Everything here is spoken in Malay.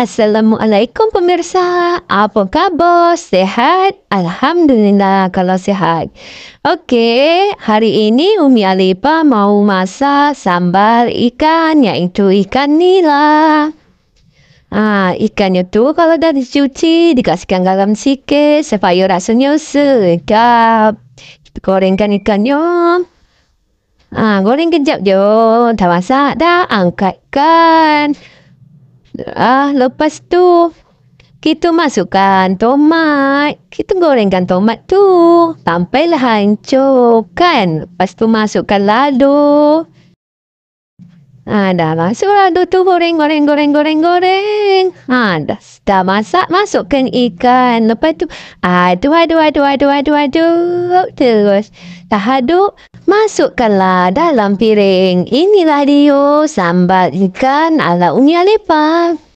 Assalamualaikum pemirsa. Apa khabar? Sehat? Alhamdulillah kalau sehat. Okey, hari ini Umi Alipa mau masak sambal ikan iaitu ikan nila. Ah, ikannya tu kalau dah dicuci, dikasihkan garam sikit supaya rasanya sedap. Gorengkan ikannya. Ah, goreng kejap je. Dah masak dah, angkatkan. Ah, lepas tu kita masukkan tomat. Kita gorengkan tomat tu. Sampailah hancur, kan? Lepas tu masukkan lado. Ada ah, ha, masuklah tu tu goreng goreng goreng goreng goreng. Ha, dah, dah masak masukkan ikan. Lepas tu aduh aduh aduh aduh aduh aduh terus. Dah aduk masukkanlah dalam piring. Inilah dia sambal ikan ala Unia Lepa.